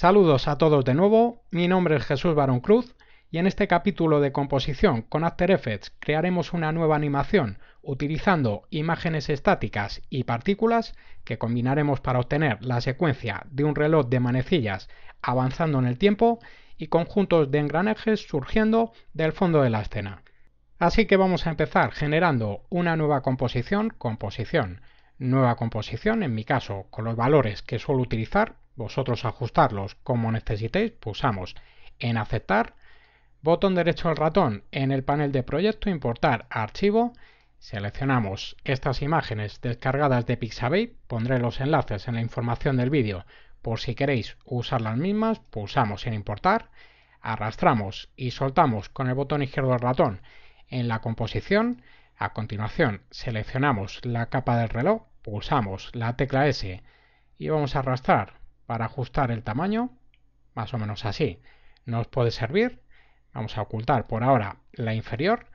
Saludos a todos de nuevo, mi nombre es Jesús Barón Cruz y en este capítulo de composición con After Effects crearemos una nueva animación utilizando imágenes estáticas y partículas que combinaremos para obtener la secuencia de un reloj de manecillas avanzando en el tiempo y conjuntos de engranajes surgiendo del fondo de la escena. Así que vamos a empezar generando una nueva composición, composición, nueva composición en mi caso con los valores que suelo utilizar vosotros ajustarlos como necesitéis, pulsamos pues en aceptar, botón derecho al ratón en el panel de proyecto, importar archivo, seleccionamos estas imágenes descargadas de Pixabay, pondré los enlaces en la información del vídeo por si queréis usar las mismas, pulsamos pues en importar, arrastramos y soltamos con el botón izquierdo del ratón en la composición, a continuación seleccionamos la capa del reloj, pulsamos la tecla S y vamos a arrastrar para ajustar el tamaño, más o menos así, nos puede servir. Vamos a ocultar por ahora la inferior,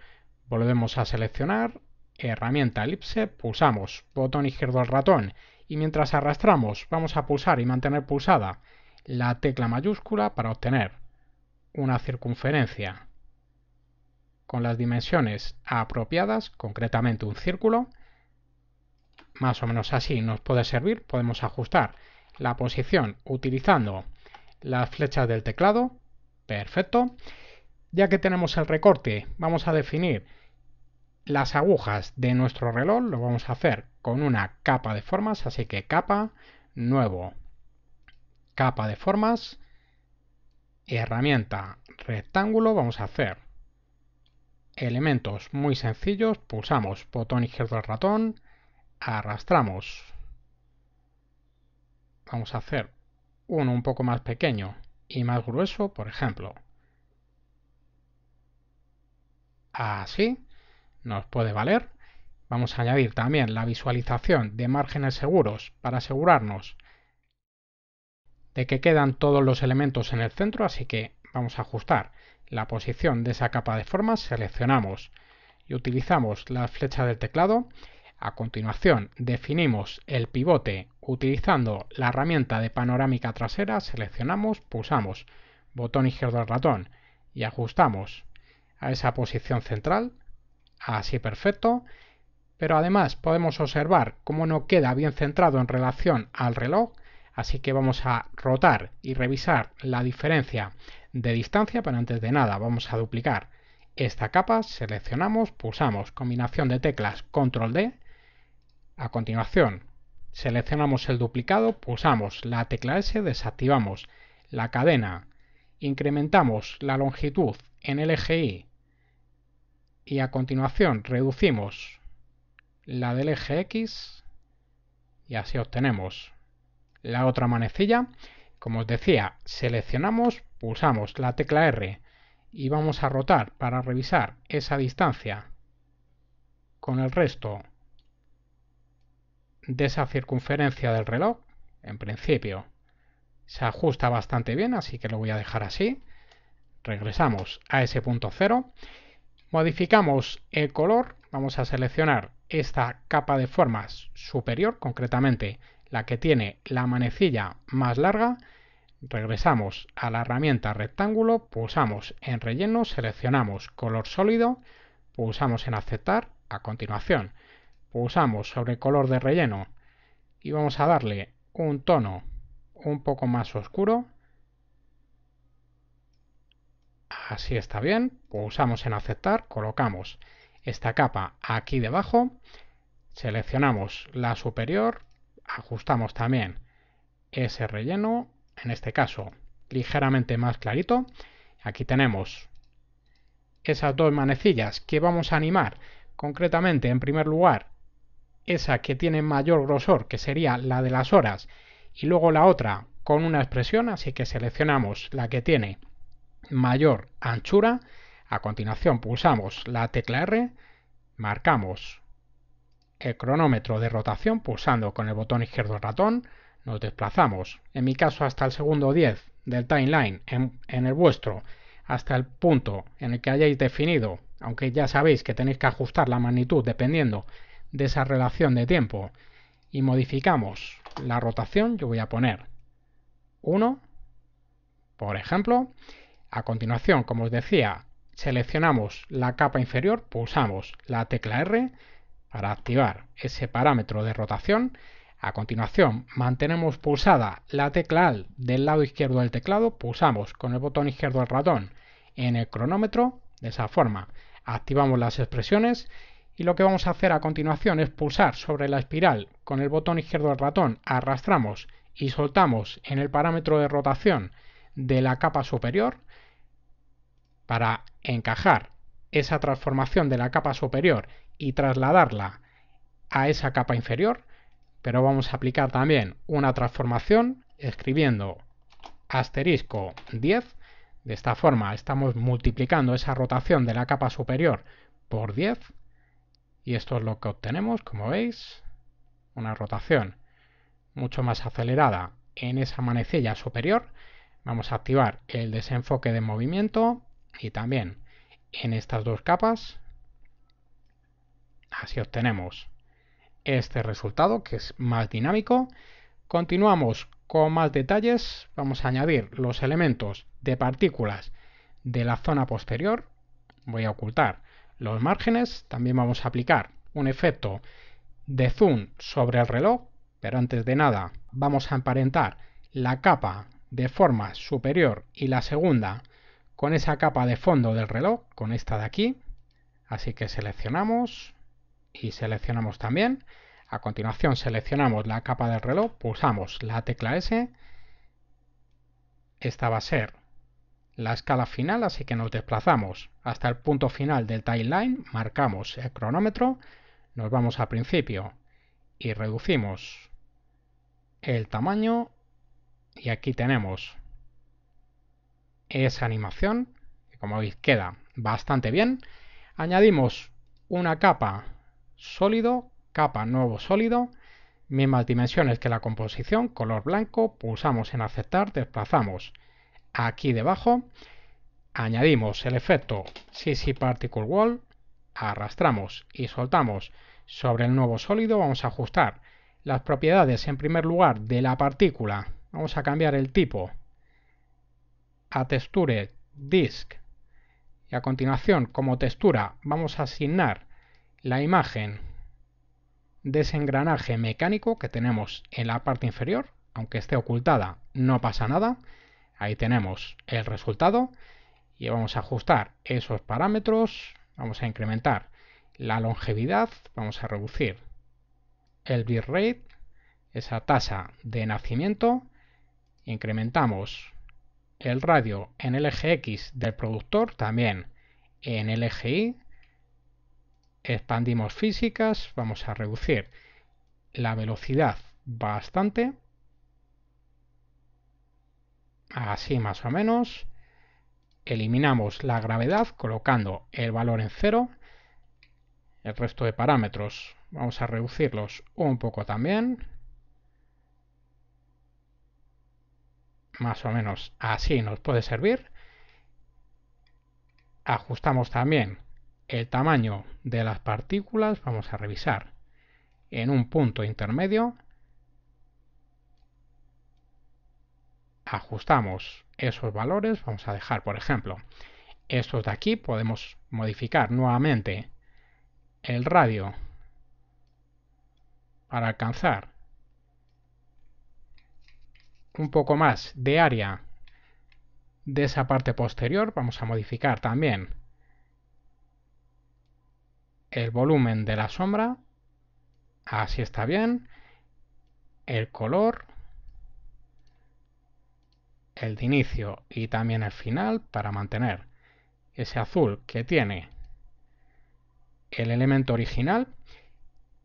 volvemos a seleccionar, herramienta elipse, pulsamos botón izquierdo del ratón y mientras arrastramos vamos a pulsar y mantener pulsada la tecla mayúscula para obtener una circunferencia con las dimensiones apropiadas, concretamente un círculo. Más o menos así nos puede servir, podemos ajustar la posición utilizando las flechas del teclado. Perfecto. Ya que tenemos el recorte, vamos a definir las agujas de nuestro reloj. Lo vamos a hacer con una capa de formas, así que capa, nuevo, capa de formas, herramienta, rectángulo. Vamos a hacer elementos muy sencillos. Pulsamos botón izquierdo del ratón, arrastramos vamos a hacer uno un poco más pequeño y más grueso, por ejemplo. Así nos puede valer. Vamos a añadir también la visualización de márgenes seguros para asegurarnos de que quedan todos los elementos en el centro, así que vamos a ajustar la posición de esa capa de formas, seleccionamos y utilizamos la flecha del teclado a continuación, definimos el pivote utilizando la herramienta de panorámica trasera, seleccionamos, pulsamos botón izquierdo del ratón y ajustamos a esa posición central, así perfecto, pero además podemos observar cómo no queda bien centrado en relación al reloj, así que vamos a rotar y revisar la diferencia de distancia, pero antes de nada vamos a duplicar esta capa, seleccionamos, pulsamos combinación de teclas control D a continuación, seleccionamos el duplicado, pulsamos la tecla S, desactivamos la cadena, incrementamos la longitud en el Y y a continuación reducimos la del eje X y así obtenemos la otra manecilla. Como os decía, seleccionamos, pulsamos la tecla R y vamos a rotar para revisar esa distancia con el resto de esa circunferencia del reloj, en principio, se ajusta bastante bien, así que lo voy a dejar así. Regresamos a ese punto cero. Modificamos el color, vamos a seleccionar esta capa de formas superior, concretamente la que tiene la manecilla más larga. Regresamos a la herramienta rectángulo, pulsamos en relleno, seleccionamos color sólido, pulsamos en aceptar. A continuación pulsamos pues sobre color de relleno y vamos a darle un tono un poco más oscuro. Así está bien, pulsamos pues en aceptar, colocamos esta capa aquí debajo, seleccionamos la superior, ajustamos también ese relleno, en este caso ligeramente más clarito. Aquí tenemos esas dos manecillas que vamos a animar concretamente en primer lugar esa que tiene mayor grosor, que sería la de las horas, y luego la otra con una expresión, así que seleccionamos la que tiene mayor anchura, a continuación pulsamos la tecla R, marcamos el cronómetro de rotación pulsando con el botón izquierdo del ratón, nos desplazamos, en mi caso hasta el segundo 10 del timeline, en el vuestro hasta el punto en el que hayáis definido, aunque ya sabéis que tenéis que ajustar la magnitud dependiendo de esa relación de tiempo. Y modificamos la rotación, yo voy a poner 1, por ejemplo. A continuación, como os decía, seleccionamos la capa inferior, pulsamos la tecla R para activar ese parámetro de rotación. A continuación, mantenemos pulsada la tecla AL del lado izquierdo del teclado, pulsamos con el botón izquierdo del ratón en el cronómetro, de esa forma activamos las expresiones y lo que vamos a hacer a continuación es pulsar sobre la espiral con el botón izquierdo del ratón, arrastramos y soltamos en el parámetro de rotación de la capa superior para encajar esa transformación de la capa superior y trasladarla a esa capa inferior, pero vamos a aplicar también una transformación escribiendo asterisco 10. De esta forma estamos multiplicando esa rotación de la capa superior por 10 y esto es lo que obtenemos, como veis, una rotación mucho más acelerada en esa manecilla superior. Vamos a activar el desenfoque de movimiento y también en estas dos capas. Así obtenemos este resultado que es más dinámico. Continuamos con más detalles. Vamos a añadir los elementos de partículas de la zona posterior. Voy a ocultar los márgenes, también vamos a aplicar un efecto de zoom sobre el reloj, pero antes de nada vamos a emparentar la capa de forma superior y la segunda con esa capa de fondo del reloj, con esta de aquí. Así que seleccionamos y seleccionamos también. A continuación seleccionamos la capa del reloj, pulsamos la tecla S. Esta va a ser la escala final, así que nos desplazamos hasta el punto final del timeline, marcamos el cronómetro, nos vamos al principio y reducimos el tamaño y aquí tenemos esa animación, como veis queda bastante bien. Añadimos una capa sólido, capa nuevo sólido, mismas dimensiones que la composición, color blanco, pulsamos en aceptar, desplazamos aquí debajo, añadimos el efecto CC Particle Wall, arrastramos y soltamos sobre el nuevo sólido, vamos a ajustar las propiedades en primer lugar de la partícula, vamos a cambiar el tipo a texture disk y a continuación como textura vamos a asignar la imagen desengranaje engranaje mecánico que tenemos en la parte inferior, aunque esté ocultada no pasa nada, Ahí tenemos el resultado y vamos a ajustar esos parámetros, vamos a incrementar la longevidad, vamos a reducir el bitrate, esa tasa de nacimiento, incrementamos el radio en el eje X del productor, también en el eje Y, expandimos físicas, vamos a reducir la velocidad bastante, así más o menos. Eliminamos la gravedad colocando el valor en cero. El resto de parámetros vamos a reducirlos un poco también. Más o menos así nos puede servir. Ajustamos también el tamaño de las partículas. Vamos a revisar en un punto intermedio. ajustamos esos valores, vamos a dejar, por ejemplo, estos de aquí, podemos modificar nuevamente el radio para alcanzar un poco más de área de esa parte posterior. Vamos a modificar también el volumen de la sombra. Así está bien. El color el de inicio y también el final para mantener ese azul que tiene el elemento original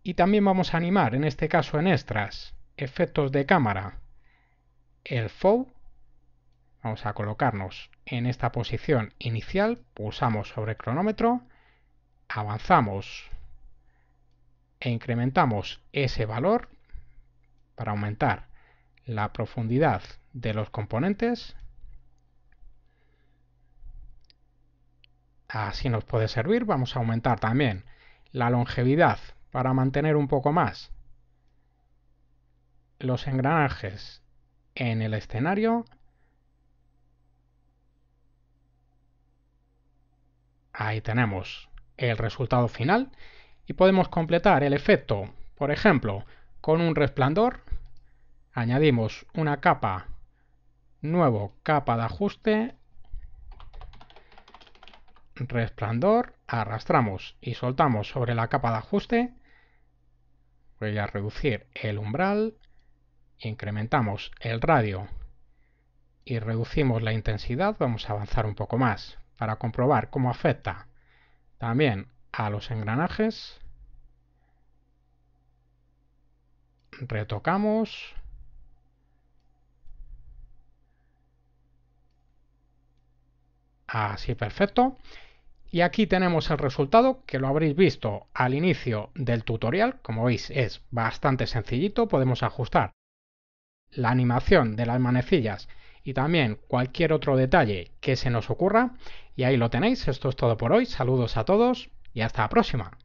y también vamos a animar en este caso en extras efectos de cámara el fo vamos a colocarnos en esta posición inicial pulsamos sobre cronómetro avanzamos e incrementamos ese valor para aumentar la profundidad de los componentes. Así nos puede servir. Vamos a aumentar también la longevidad para mantener un poco más los engranajes en el escenario. Ahí tenemos el resultado final y podemos completar el efecto, por ejemplo, con un resplandor. Añadimos una capa nuevo, capa de ajuste, resplandor, arrastramos y soltamos sobre la capa de ajuste, voy a reducir el umbral, incrementamos el radio y reducimos la intensidad, vamos a avanzar un poco más para comprobar cómo afecta también a los engranajes, retocamos, Así, perfecto. Y aquí tenemos el resultado que lo habréis visto al inicio del tutorial. Como veis es bastante sencillito, podemos ajustar la animación de las manecillas y también cualquier otro detalle que se nos ocurra. Y ahí lo tenéis, esto es todo por hoy, saludos a todos y hasta la próxima.